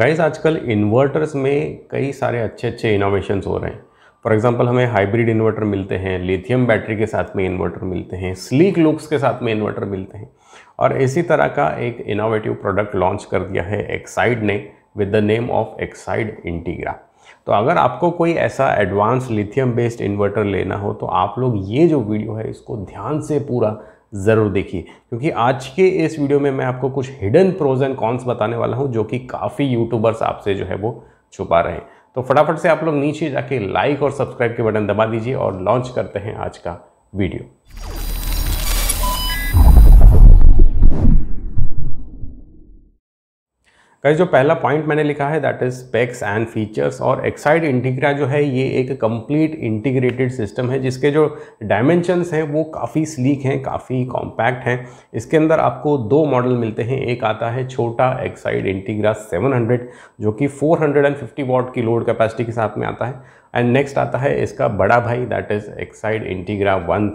guys आजकल inverters में कई सारे अच्छे अच्छे इनोवेशंस हो रहे हैं फॉर एग्जांपल हमें हाइब्रिड इन्वर्टर मिलते हैं लिथियम बैटरी के साथ में इन्वर्टर मिलते हैं स्लीक लुक्स के साथ में इन्वर्टर मिलते हैं और इसी तरह का एक इनोवेटिव प्रोडक्ट लॉन्च कर दिया है एक्साइड ने with the name of Exide Integra तो अगर आपको कोई ऐसा एडवांस लिथियम बेस्ड इन्वर्टर लेना हो तो आप लोग ये जो वीडियो है इसको ध्यान से पूरा ज़रूर देखिए क्योंकि आज के इस वीडियो में मैं आपको कुछ हिडन प्रोज एंड कॉन्स बताने वाला हूँ जो कि काफ़ी यूट्यूबर्स आपसे जो है वो छुपा रहे हैं तो फटाफट से आप लोग नीचे जाके लाइक और सब्सक्राइब के बटन दबा दीजिए और लॉन्च करते हैं आज का वीडियो कहीं जो पहला पॉइंट मैंने लिखा है that is specs and features और एक्साइड इंटीग्रा जो है ये एक कंप्लीट इंटीग्रेटेड सिस्टम है जिसके जो डायमेंशंस हैं वो काफ़ी स्लीक हैं काफ़ी कॉम्पैक्ट हैं इसके अंदर आपको दो मॉडल मिलते हैं एक आता है छोटा एक्साइड इंटीग्रा 700 जो कि 450 वॉट की लोड कैपेसिटी के साथ में आता है एंड नेक्स्ट आता है इसका बड़ा भाई that is Exide Integra one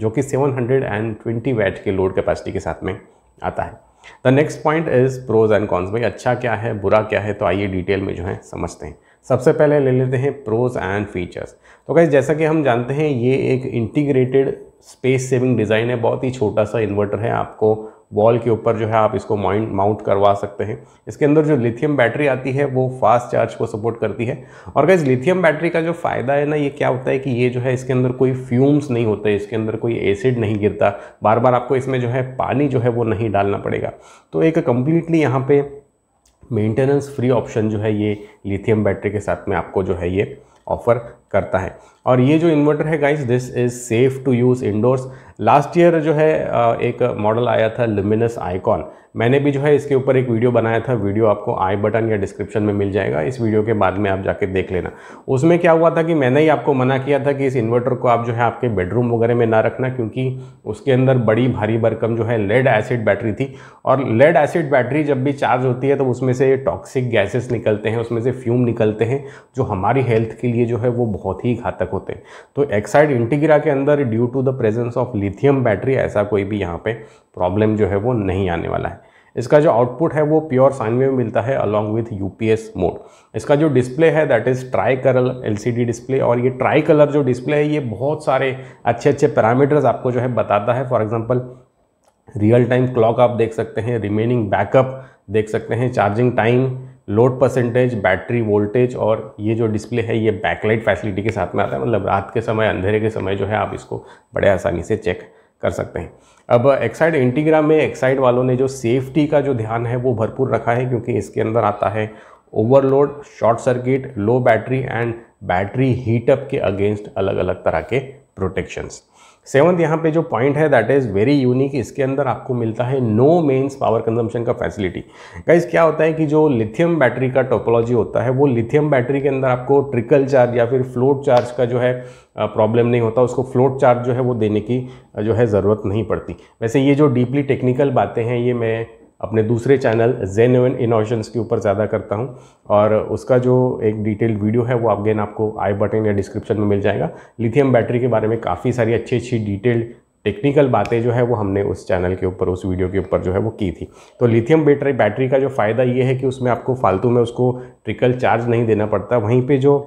जो कि सेवन वैट के लोड कैपेसिटी के साथ में आता है the next point is pros and cons भाई अच्छा क्या है बुरा क्या है तो आइए डिटेल में जो है समझते हैं सबसे पहले ले लेते हैं प्रोज एंड फीचर्स तो कैसे जैसा कि हम जानते हैं ये एक इंटीग्रेटेड स्पेस सेविंग डिज़ाइन है बहुत ही छोटा सा इन्वर्टर है आपको वॉल के ऊपर जो है आप इसको माउंट माउंट करवा सकते हैं इसके अंदर जो लिथियम बैटरी आती है वो फास्ट चार्ज को सपोर्ट करती है और गाइज लिथियम बैटरी का जो फ़ायदा है ना ये क्या होता है कि ये जो है इसके अंदर कोई फ्यूम्स नहीं होते इसके अंदर कोई एसिड नहीं गिरता बार बार आपको इसमें जो है पानी जो है वो नहीं डालना पड़ेगा तो एक कम्प्लीटली यहाँ पर मेंटेनेंस फ्री ऑप्शन जो है ये लिथियम बैटरी के साथ में आपको जो है ये ऑफ़र करता है और ये जो इन्वर्टर है guys this is safe to use indoors last year जो है एक मॉडल आया था लुमिनस आइकॉन मैंने भी जो है इसके ऊपर एक वीडियो बनाया था वीडियो आपको आई बटन या डिस्क्रिप्शन में मिल जाएगा इस वीडियो के बाद में आप जाके देख लेना उसमें क्या हुआ था कि मैंने ही आपको मना किया था कि इस इन्वर्टर को आप जो है आपके बेडरूम वगैरह में ना रखना क्योंकि उसके अंदर बड़ी भारी भरकम जो है लेड एसिड बैटरी थी और लेड एसिड बैटरी जब भी चार्ज होती है तो उसमें से टॉक्सिक गैसेस निकलते हैं उसमें से फ्यूम निकलते हैं जो हमारी हेल्थ के लिए जो है वो बहुत ही घातक होते हैं तो एक्साइड इंटीग्रा के अंदर due to the presence of lithium battery ऐसा कोई भी यहाँ पे प्रॉब्लम जो है वो नहीं आने वाला है इसका जो आउटपुट है वो प्योर साइन वेव मिलता है अलॉन्ग विथ यूपीएस मोड इसका जो डिस्प्ले है that is tri colour L display और ये ट्राई कलर जो डिस्प्ले है ये बहुत सारे अच्छे अच्छे पैरामीटर्स आपको जो है बताता है for example real time clock आप देख सकते हैं रिमेनिंग बैकअप देख सकते हैं charging time load percentage battery voltage और ये जो डिस्प्ले है ये बैकलाइट फैसिलिटी के साथ में आता है मतलब रात के समय अंधेरे के समय जो है आप इसको बड़े आसानी से चेक कर सकते हैं अब एक्साइड इंटीग्रा में एक्साइड वालों ने जो सेफ्टी का जो ध्यान है वो भरपूर रखा है क्योंकि इसके अंदर आता है overload short circuit low battery and battery heat up के अगेंस्ट अलग अलग तरह के प्रोटेक्शंस सेवन्थ यहाँ पे जो पॉइंट है दैट इज़ वेरी यूनिक इसके अंदर आपको मिलता है नो मेंस पावर कंजम्पशन का फैसिलिटी गाइज क्या होता है कि जो लिथियम बैटरी का टोपोलॉजी होता है वो लिथियम बैटरी के अंदर आपको ट्रिकल चार्ज या फिर फ्लोट चार्ज का जो है प्रॉब्लम नहीं होता उसको फ्लोट चार्ज जो है वो देने की जो है ज़रूरत नहीं पड़ती वैसे ये जो डीपली टेक्निकल बातें हैं ये मैं अपने दूसरे चैनल जेन एवन इनोवेशंस के ऊपर ज़्यादा करता हूँ और उसका जो एक डिटेल्ड वीडियो है वो अगेन आपको आई बटन या डिस्क्रिप्शन में मिल जाएगा लिथियम बैटरी के बारे में काफ़ी सारी अच्छी अच्छी डिटेल्ड टेक्निकल बातें जो है वो हमने उस चैनल के ऊपर उस वीडियो के ऊपर जो है वो की थी तो लिथियम बैटरी बैटरी का जो फ़ायदा ये है कि उसमें आपको फालतू में उसको ट्रिकल चार्ज नहीं देना पड़ता वहीं पे जो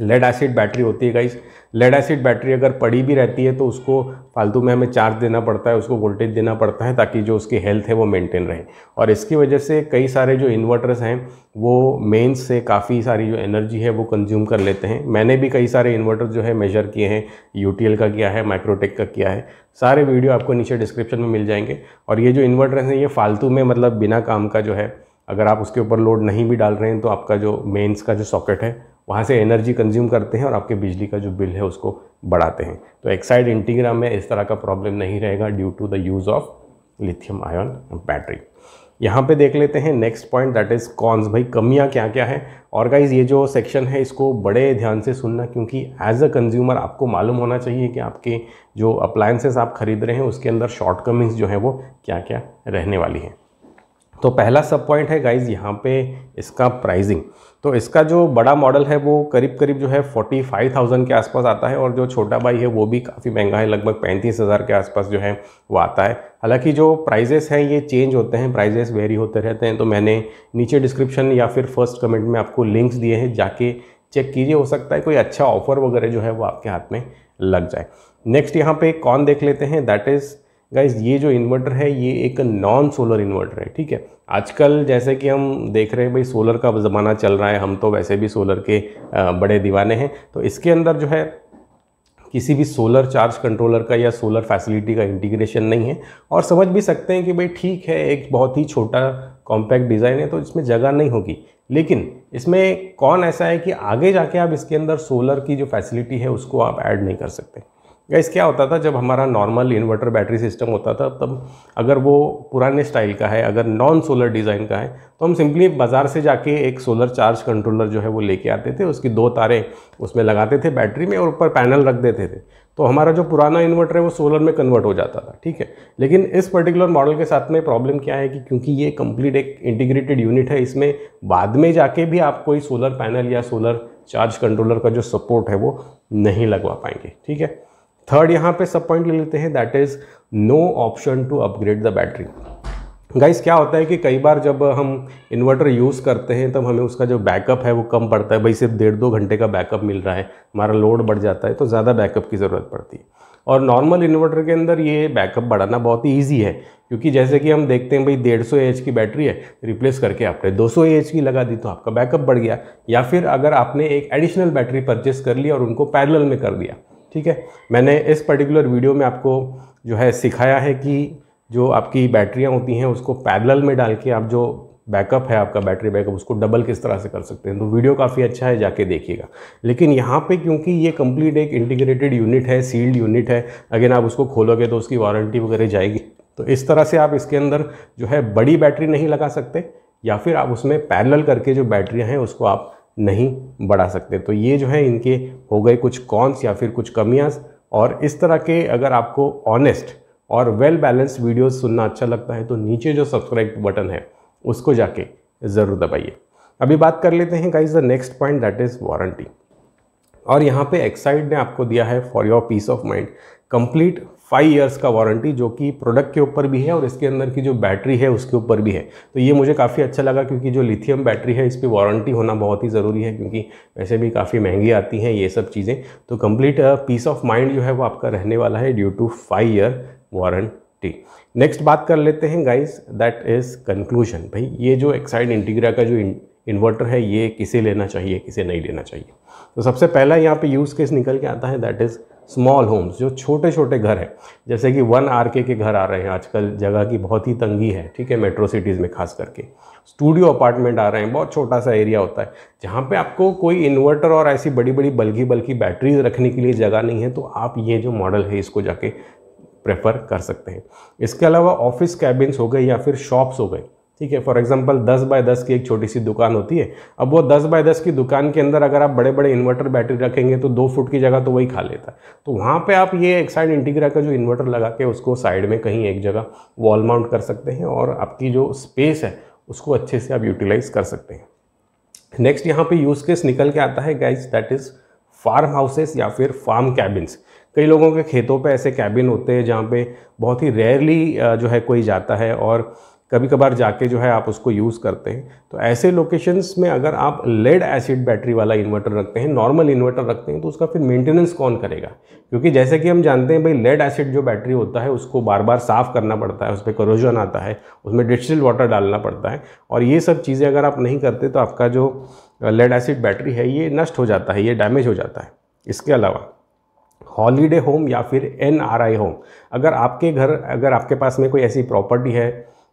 लेड एसिड बैटरी होती है गाइस लेड एसिड बैटरी अगर पड़ी भी रहती है तो उसको फालतू में हमें चार्ज देना पड़ता है उसको वोल्टेज देना पड़ता है ताकि जो उसकी हेल्थ है वो मेंटेन रहे और इसकी वजह से कई सारे जो इन्वर्टर्स हैं वो मेंस से काफ़ी सारी जो एनर्जी है वो कंज्यूम कर लेते हैं मैंने भी कई सारे इन्वर्टर जो है मेजर किए हैं यू का किया है माइक्रोटेक का किया है सारे वीडियो आपको नीचे डिस्क्रिप्शन में मिल जाएंगे और ये जो इन्वर्टर्स हैं ये फालतू में मतलब बिना काम का जो है अगर आप उसके ऊपर लोड नहीं भी डाल रहे हैं तो आपका जो मेन्स का जो सॉकेट है वहाँ से एनर्जी कंज्यूम करते हैं और आपके बिजली का जो बिल है उसको बढ़ाते हैं तो एक्साइड इंटीग्रा में इस तरह का प्रॉब्लम नहीं रहेगा due to the use of lithium ion battery यहाँ पे देख लेते हैं next point that is cons भाई कमियाँ क्या क्या है और गाइज ये जो सेक्शन है इसको बड़े ध्यान से सुनना क्योंकि एज अ कंज्यूमर आपको मालूम होना चाहिए कि आपके जो अप्लायंसेस आप खरीद रहे हैं उसके अंदर शॉर्टकमिंग्स जो है वो क्या क्या रहने वाली हैं तो पहला सब पॉइंट है गाइज यहाँ पे इसका प्राइजिंग तो इसका जो बड़ा मॉडल है वो करीब करीब जो है 45,000 के आसपास आता है और जो छोटा बाई है वो भी काफ़ी महंगा है लगभग 35,000 के आसपास जो है वो आता है हालांकि जो प्राइजेस हैं ये चेंज होते हैं प्राइजेस वेरी होते रहते हैं तो मैंने नीचे डिस्क्रिप्शन या फिर फर्स्ट कमेंट में आपको लिंक्स दिए हैं जाके चेक कीजिए हो सकता है कोई अच्छा ऑफर वगैरह जो है वो आपके हाथ में लग जाए नेक्स्ट यहाँ पे कौन देख लेते हैं दैट इज़ गाइज ये जो इन्वर्टर है ये एक नॉन सोलर इन्वर्टर है ठीक है आजकल जैसे कि हम देख रहे हैं भाई सोलर का ज़माना चल रहा है हम तो वैसे भी सोलर के बड़े दीवाने हैं तो इसके अंदर जो है किसी भी सोलर चार्ज कंट्रोलर का या सोलर फैसिलिटी का इंटीग्रेशन नहीं है और समझ भी सकते हैं कि भाई ठीक है एक बहुत ही छोटा कॉम्पैक्ट डिज़ाइन है तो इसमें जगह नहीं होगी लेकिन इसमें कौन ऐसा है कि आगे जाके आप इसके अंदर सोलर की जो फैसिलिटी है उसको आप ऐड नहीं कर सकते गैस क्या होता था जब हमारा नॉर्मल इन्वर्टर बैटरी सिस्टम होता था तब अगर वो पुराने स्टाइल का है अगर नॉन सोलर डिज़ाइन का है तो हम सिंपली बाज़ार से जाके एक सोलर चार्ज कंट्रोलर जो है वो लेके आते थे उसकी दो तारें उसमें लगाते थे बैटरी में और ऊपर पैनल रख देते थे तो हमारा जो पुराना इन्वर्टर है वो सोलर में कन्वर्ट हो जाता था ठीक है लेकिन इस पर्टिकुलर मॉडल के साथ में प्रॉब्लम क्या है कि क्योंकि ये कंप्लीट एक इंटीग्रेटेड यूनिट है इसमें बाद में जाके भी आप कोई सोलर पैनल या सोलर चार्ज कंट्रोलर का जो सपोर्ट है वो नहीं लगवा पाएंगे ठीक है थर्ड यहाँ पे सब पॉइंट ले लेते हैं that is no option to upgrade the battery guys क्या होता है कि कई बार जब हम इन्वर्टर यूज़ करते हैं तब हमें उसका जो बैकअप है वो कम पड़ता है भाई सिर्फ डेढ़ दो घंटे का बैकअप मिल रहा है हमारा लोड बढ़ जाता है तो ज़्यादा बैकअप की ज़रूरत पड़ती है और नॉर्मल इन्वर्टर के अंदर ये बैकअप बढ़ाना बहुत ही ईजी है क्योंकि जैसे कि हम देखते हैं भाई डेढ़ सौ एच की बैटरी है रिप्लेस करके आपने दो सौ एच की लगा दी तो आपका बैकअप बढ़ गया या फिर अगर आपने एक एडिशनल बैटरी परचेस कर ली और उनको पैरेलल में कर दिया ठीक है मैंने इस पर्टिकुलर वीडियो में आपको जो है सिखाया है कि जो आपकी बैटरियाँ होती हैं उसको पैरल में डाल के आप जो बैकअप है आपका बैटरी बैकअप उसको डबल किस तरह से कर सकते हैं तो वीडियो काफ़ी अच्छा है जाके देखिएगा लेकिन यहाँ पे क्योंकि ये कंप्लीट एक इंटीग्रेटेड यूनिट है सील्ड यूनिट है अगेन आप उसको खोलोगे तो उसकी वारंटी वगैरह जाएगी तो इस तरह से आप इसके अंदर जो है बड़ी बैटरी नहीं लगा सकते या फिर आप उसमें पैरल करके जो बैटरियाँ हैं उसको आप नहीं बढ़ा सकते तो ये जो है इनके हो गए कुछ कॉन्स या फिर कुछ कमियाँ और इस तरह के अगर आपको ऑनेस्ट और वेल बैलेंस्ड वीडियोस सुनना अच्छा लगता है तो नीचे जो सब्सक्राइब बटन है उसको जाके ज़रूर दबाइए अभी बात कर लेते हैं guys the next point that is warranty और यहाँ पे एक्साइड ने आपको दिया है for your peace of mind complete five years का वारंटी जो कि प्रोडक्ट के ऊपर भी है और इसके अंदर की जो बैटरी है उसके ऊपर भी है तो ये मुझे काफ़ी अच्छा लगा क्योंकि जो लिथियम बैटरी है इस पर वारंटी होना बहुत ही ज़रूरी है क्योंकि वैसे भी काफ़ी महंगी आती हैं ये सब चीज़ें तो कंप्लीट पीस ऑफ माइंड जो है वो आपका रहने वाला है due to five year warranty next बात कर लेते हैं गाइस दैट इज़ कंक्लूजन भाई ये जो एक्साइड इंटीग्रा का जो इन्वर्टर है ये किसे लेना चाहिए किसे नहीं लेना चाहिए तो सबसे पहला यहाँ पे यूज़ केस निकल के आता है दैट इज़ स्मॉल होम्स जो छोटे छोटे घर हैं जैसे कि वन आर के घर आ रहे हैं आजकल जगह की बहुत ही तंगी है ठीक है मेट्रो सिटीज़ में खास करके स्टूडियो अपार्टमेंट आ रहे हैं बहुत छोटा सा एरिया होता है जहाँ पे आपको कोई इन्वर्टर और ऐसी बड़ी बड़ी बल्कि बल्कि बैटरीज रखने के लिए जगह नहीं है तो आप ये जो मॉडल है इसको जाके प्रेफर कर सकते हैं इसके अलावा ऑफिस कैबिन्स हो गए या फिर शॉप्स हो गए ठीक है फॉर एग्जांपल 10 बाय 10 की एक छोटी सी दुकान होती है अब वो 10 बाय 10 की दुकान के अंदर अगर आप बड़े बड़े इन्वर्टर बैटरी रखेंगे तो दो फुट की जगह तो वही खा लेता तो वहाँ पे आप ये एक साइड इंटीग्रा का जो इन्वर्टर लगा के उसको साइड में कहीं एक जगह वॉल माउंट कर सकते हैं और आपकी जो स्पेस है उसको अच्छे से आप यूटिलाइज़ कर सकते हैं नेक्स्ट यहाँ पर यूज़ केस निकल के आता है guys that is farm houses या फिर फार्म कैबिन्स कई लोगों के खेतों पर ऐसे कैबिन होते हैं जहाँ पर बहुत ही रेयरली जो है कोई जाता है और कभी कभार जाके जो है आप उसको यूज़ करते हैं तो ऐसे लोकेशंस में अगर आप लेड एसिड बैटरी वाला इन्वर्टर रखते हैं नॉर्मल इन्वर्टर रखते हैं तो उसका फिर मेंटेनेंस कौन करेगा क्योंकि जैसे कि हम जानते हैं भाई लेड एसिड जो बैटरी होता है उसको बार बार साफ़ करना पड़ता है उस पर करोजन आता है उसमें डिजिटल वाटर डालना पड़ता है और ये सब चीज़ें अगर आप नहीं करते तो आपका जो लेड एसिड बैटरी है ये नष्ट हो जाता है ये डैमेज हो जाता है इसके अलावा हॉलीडे होम या फिर एन होम अगर आपके घर अगर आपके पास में कोई ऐसी प्रॉपर्टी है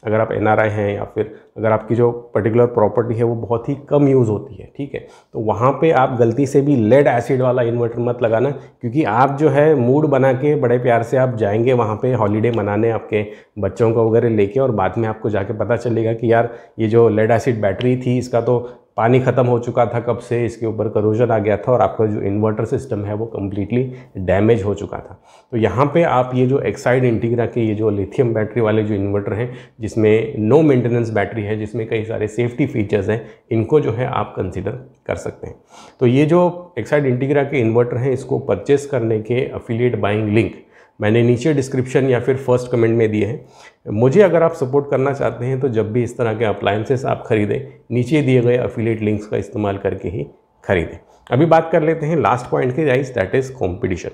अगर आप एन हैं या फिर अगर आपकी जो पर्टिकुलर प्रॉपर्टी है वो बहुत ही कम यूज़ होती है ठीक है तो वहाँ पे आप गलती से भी लेड एसिड वाला इन्वर्टर मत लगाना क्योंकि आप जो है मूड बना के बड़े प्यार से आप जाएंगे वहाँ पे हॉलीडे मनाने आपके बच्चों को वगैरह लेके और बाद में आपको जाके पता चलेगा कि यार ये जो लेड एसिड बैटरी थी इसका तो पानी ख़त्म हो चुका था कब से इसके ऊपर करोजन आ गया था और आपका जो इन्वर्टर सिस्टम है वो कम्प्लीटली डैमेज हो चुका था तो यहाँ पे आप ये जो एक्साइड इंटीग्रा के ये जो लिथियम बैटरी वाले जो इन्वर्टर हैं जिसमें नो मेंटेनेंस बैटरी है जिसमें कई सारे सेफ्टी फीचर्स हैं इनको जो है आप कंसिडर कर सकते हैं तो ये जो एक्साइड इंटीग्रा के इन्वर्टर हैं इसको परचेस करने के अफिलिएट बाइंग लिंक मैंने नीचे डिस्क्रिप्शन या फिर फर्स्ट कमेंट में दिए हैं मुझे अगर आप सपोर्ट करना चाहते हैं तो जब भी इस तरह के अप्लायंसेस आप खरीदें नीचे दिए गए अफिलेट लिंक्स का इस्तेमाल करके ही खरीदें अभी बात कर लेते हैं लास्ट पॉइंट की राइस दैट इज़ कंपटीशन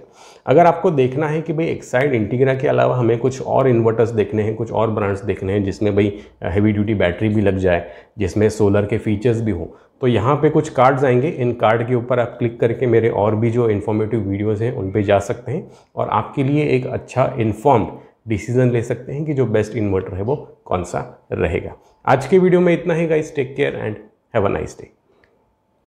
अगर आपको देखना है कि भाई एक्साइड इंटीग्रा के अलावा हमें कुछ और इन्वर्टर्स देखने हैं कुछ और ब्रांड्स देखने हैं जिसमें भाई हैवी ड्यूटी बैटरी भी लग जाए जिसमें सोलर के फीचर्स भी हों तो यहाँ पे कुछ कार्ड्स आएंगे इन कार्ड के ऊपर आप क्लिक करके मेरे और भी जो इन्फॉर्मेटिव वीडियोज़ हैं उन पर जा सकते हैं और आपके लिए एक अच्छा इन्फॉर्म्ड डिसीजन ले सकते हैं कि जो बेस्ट इन्वर्टर है वो कौन सा रहेगा आज के वीडियो में इतना ही guys take care and have a nice day